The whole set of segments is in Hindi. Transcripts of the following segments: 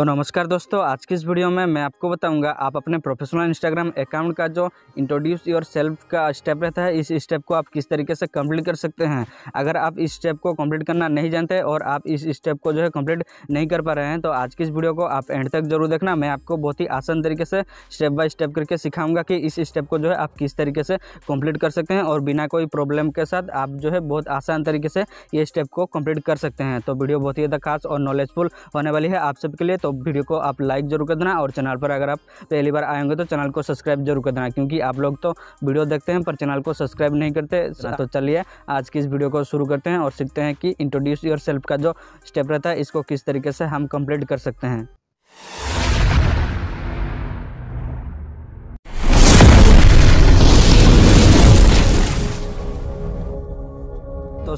तो नमस्कार दोस्तों आज की इस वीडियो में मैं आपको बताऊंगा आप अपने प्रोफेशनल इंस्टाग्राम अकाउंट का जो इंट्रोड्यूस योर सेल्फ का स्टेप रहता है इस स्टेप को आप किस तरीके से कंप्लीट कर सकते हैं अगर आप इस स्टेप को कंप्लीट करना नहीं जानते और आप इस स्टेप को जो है कंप्लीट नहीं कर पा रहे हैं तो आज की इस वीडियो को आप एंड तक जरूर देखना मैं आपको बहुत ही आसान तरीके से स्टेप बाय स्टेप करके सिखाऊंगा कि इस स्टेप को जो है आप किस तरीके से कम्प्लीट कर सकते हैं और बिना कोई प्रॉब्लम के साथ आप जो है बहुत आसान तरीके से ये स्टेप को कम्प्लीट कर सकते हैं तो वीडियो बहुत ही ज़्यादा खास और नॉलेजफुल होने वाली है आप सबके लिए तो तो वीडियो को आप लाइक जरूर कर देना और चैनल पर अगर आप पहली बार आएंगे तो चैनल को सब्सक्राइब जरूर कर देना क्योंकि आप लोग तो वीडियो देखते हैं पर चैनल को सब्सक्राइब नहीं करते तो चलिए आज की इस वीडियो को शुरू करते हैं और सीखते हैं कि इंट्रोड्यूस योर सेल्फ का जो स्टेप रहता है इसको किस तरीके से हम कंप्लीट कर सकते हैं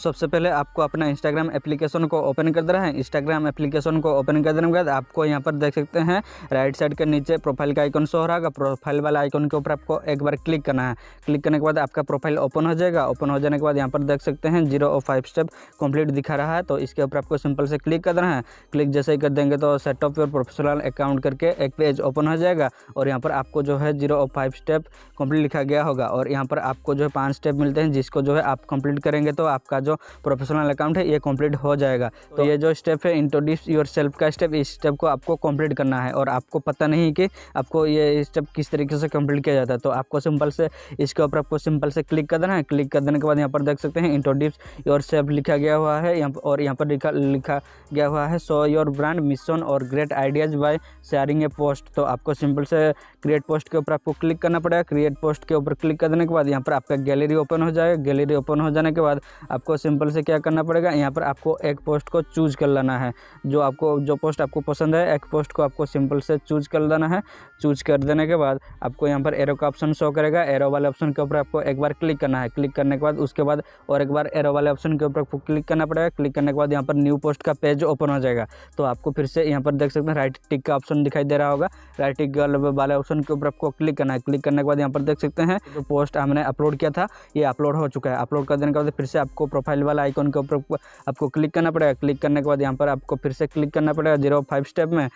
सबसे पहले आपको अपना इंस्टाग्राम एप्लीकेशन को ओपन कर देना है इंस्टाग्राम एप्लीकेशन को ओपन कर देने के बाद आपको यहाँ पर देख सकते हैं राइट साइड के नीचे प्रोफाइल का आइकन शो हो रहा होगा प्रोफाइल वाला आइकन के ऊपर आपको एक बार क्लिक करना है क्लिक करने के बाद आपका प्रोफाइल ओपन हो जाएगा ओपन हो जाने के बाद यहाँ पर देख सकते हैं जीरो और फाइव स्टेप कंप्लीट दिखा रहा है तो इसके ऊपर आपको सिंपल से क्लिक कर देना है क्लिक जैसे ही कर देंगे तो सेटअप योर प्रोफेशनल अकाउंट करके एक पेज ओपन हो जाएगा और यहाँ पर आपको जो है जीरो और फाइव स्टेप कंप्लीट लिखा गया होगा और यहाँ पर आपको जो है पाँच स्टेप मिलते हैं जिसको जो है आप कंप्लीट करेंगे तो आपका जो जो प्रोफेशनल अकाउंट है ये कंप्लीट हो जाएगा तो, तो- ये जो स्टेप है इंट्रोड्यूस योर सेल्फ का स्टेप इस स्टेप को आपको कंप्लीट करना है और आपको पता नहीं कि आपको ये स्टेप किस तरीके से कंप्लीट किया जाता है तो आपको सिंपल से इसके ऊपर आपको सिंपल से क्लिक कर देना है क्लिक कर देने के बाद यहाँ पर देख सकते हैं इंट्रोड्यूस योर सेल्फ लिखा गया हुआ है और यहाँ पर लिखा लिखा गया हुआ है सो योर ब्रांड मिशन और great ideas by sharing a post तो आपको सिंपल से क्रिएट पोस्ट के ऊपर आपको क्लिक करना पड़ेगा क्रिएट पोस्ट के ऊपर क्लिक करने के बाद यहाँ पर आपका गैलरी ओपन हो जाएगा गैलरी ओपन हो जाने के बाद आपको सिंपल से क्या करना पड़ेगा यहाँ पर आपको एक पोस्ट को चूज कर लेना है जो आपको जो पोस्ट आपको पसंद है एक पोस्ट को आपको सिंपल से चूज कर लेना है चूज कर देने के बाद आपको यहाँ पर एरो का ऑप्शन शो करेगा एरो वाले ऑप्शन के ऊपर आपको एक बार क्लिक करना है क्लिक करने के बाद उसके बाद और एक बार एरो वाले ऑप्शन के ऊपर आपको क्लिक करना पड़ेगा क्लिक करने के बाद यहाँ पर न्यू पोस्ट का पेज ओपन हो जाएगा तो आपको फिर से यहाँ पर देख सकते हैं राइट टिक का ऑप्शन दिखाई दे रहा होगा राइट टिक वाले ऑप्शन ऑप्शन के ऊपर आपको क्लिक करना है क्लिक करने के बाद यहाँ पर देख सकते हैं जो पोस्ट हमने अपलोड किया था ये अपलोड हो चुका है अपलोड कर देने के बाद फिर से आपको प्रोफाइल वाला आइकॉन के ऊपर आपको क्लिक करना पड़ेगा क्लिक करने के बाद यहाँ पर आपको फिर से क्लिक करना पड़ेगा जीरो फाइव स्टेप में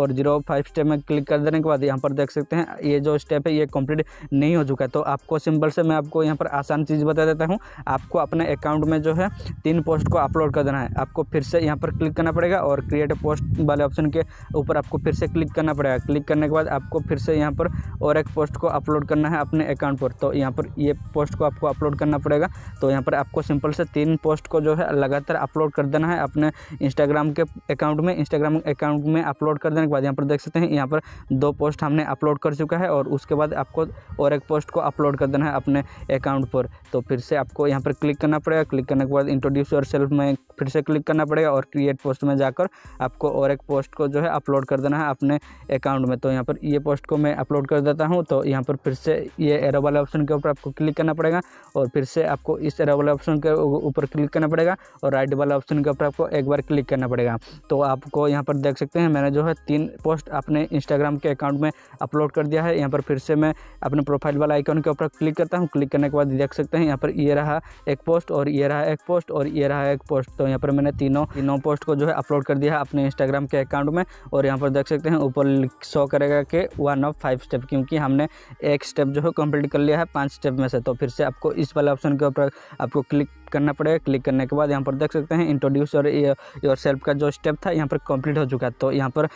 और जीरो फाइव स्टेप में क्लिक कर देने के बाद यहाँ पर देख सकते हैं ये जो स्टेप है ये कंप्लीट नहीं हो चुका है तो आपको सिंपल से मैं आपको यहाँ पर आसान चीज़ बता देता हूँ आपको अपने अकाउंट में जो है तीन पोस्ट को अपलोड कर देना है आपको फिर से यहाँ पर क्लिक करना पड़ेगा और क्रिएट पोस्ट वाले ऑप्शन के ऊपर आपको फिर से क्लिक करना पड़ेगा क्लिक करने के बाद आपको फिर से यहाँ पर और एक पोस्ट को अपलोड करना है अपने अकाउंट पर तो यहाँ पर ये पोस्ट को आपको अपलोड करना पड़ेगा तो यहाँ पर आपको सिंपल से तीन पोस्ट को जो है लगातार अपलोड कर देना है अपने इंस्टाग्राम के अकाउंट में इंस्टाग्राम अकाउंट में अपलोड कर देने के बाद यहाँ पर देख सकते हैं यहाँ पर दो पोस्ट हमने अपलोड कर चुका है और उसके बाद आपको और एक पोस्ट को अपलोड कर देना है अपने अकाउंट पर तो फिर से आपको यहाँ पर क्लिक करना पड़ेगा क्लिक करने के बाद इंट्रोड्यूस योर सेल्फ में फिर से क्लिक करना पड़ेगा और क्रिएट पोस्ट में जाकर आपको और एक पोस्ट को जो है अपलोड कर देना है अपने अकाउंट में तो यहाँ पर ये पोस्ट को मैं अपलोड कर देता हूँ तो यहाँ पर फिर से ये एरो वाले ऑप्शन के ऊपर आपको क्लिक करना पड़ेगा और फिर से आपको इस एरो वाले ऑप्शन के ऊपर क्लिक करना पड़ेगा और राइट वाले ऑप्शन के ऊपर आपको एक बार क्लिक करना पड़ेगा तो आपको यहाँ पर देख सकते हैं मैंने जो है तीन पोस्ट अपने इंस्टाग्राम के अकाउंट में अपलोड कर दिया है यहाँ पर फिर से मैं अपने प्रोफाइल वाला आइकन के ऊपर क्लिक करता हूँ क्लिक करने के बाद देख सकते हैं यहाँ पर ये रहा एक पोस्ट और ये रहा एक पोस्ट और ये रहा एक पोस्ट तो यहाँ पर मैंने तीनों तीनों पोस्ट को जो है अपलोड कर दिया है अपने इंस्टाग्राम के अकाउंट में और यहाँ पर देख सकते हैं ऊपर शो करेगा कि one one of five step क्योंकि हमने एक स्टेप जो है कंप्लीट कर लिया है पांच स्टेप में से तो फिर से आपको इस वाले ऑप्शन के ऊपर आपको क्लिक करना पड़ेगा क्लिक करने के बाद यहाँ पर देख सकते हैं इंट्रोड्यूस और योर सेल्फ का जो स्टेप था यहाँ पर कंप्लीट हो चुका है तो यहाँ पर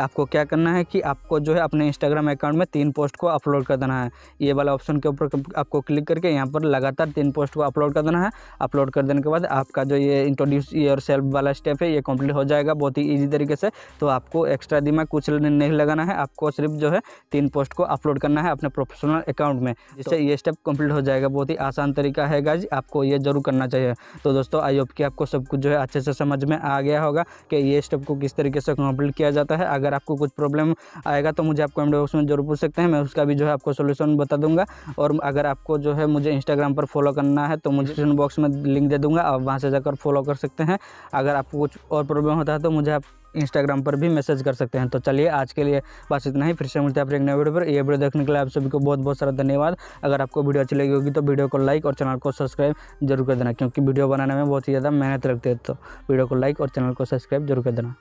आपको क्या करना है कि आपको जो है अपने इंस्टाग्राम अकाउंट में तीन पोस्ट को अपलोड कर देना है ये वाला ऑप्शन के ऊपर आपको क्लिक करके यहाँ पर लगातार तीन पोस्ट को अपलोड कर देना है अपलोड कर देने के बाद आपका जो ये इंट्रोड्यूस योर सेल्फ वाला स्टेप है ये कंप्लीट हो जाएगा बहुत ही ईजी तरीके से तो आपको एक्स्ट्रा दिमाग कुछ नहीं लगाना है आपको सिर्फ जो है तीन पोस्ट को अपलोड करना है अपने प्रोफेशनल अकाउंट में जिससे तो ये स्टेप कंप्लीट हो जाएगा बहुत ही आसान तरीका है गाइज आपको ये जरूर करना करना चाहिए तो दोस्तों आई होप कि आपको सब कुछ जो है अच्छे से समझ में आ गया होगा कि ये स्टेप को किस तरीके से कंप्लीट किया जाता है अगर आपको कुछ प्रॉब्लम आएगा तो मुझे आप कमेंट बॉक्स में जरूर पूछ सकते हैं मैं उसका भी जो है आपको सोल्यूशन बता दूंगा और अगर आपको जो है मुझे इंस्टाग्राम पर फॉलो करना है तो मुझे बॉक्स में लिंक दे दूंगा आप वहाँ से जाकर फॉलो कर सकते हैं अगर आपको कुछ और प्रॉब्लम होता है तो मुझे आप इंस्टाग्राम पर भी मैसेज कर सकते हैं तो चलिए आज के लिए बस इतना ही फिर से मिलते हैं आप एक नए वीडियो पर ये वीडियो देखने के लिए आप सभी को बहुत बहुत सारा धन्यवाद अगर आपको वीडियो अच्छी लगी होगी तो वीडियो को लाइक और चैनल को सब्सक्राइब जरूर कर देना क्योंकि वीडियो बनाने में बहुत ही ज़्यादा मेहनत लगती है तो वीडियो को लाइक और चैनल को सब्सक्राइब जरूर कर देना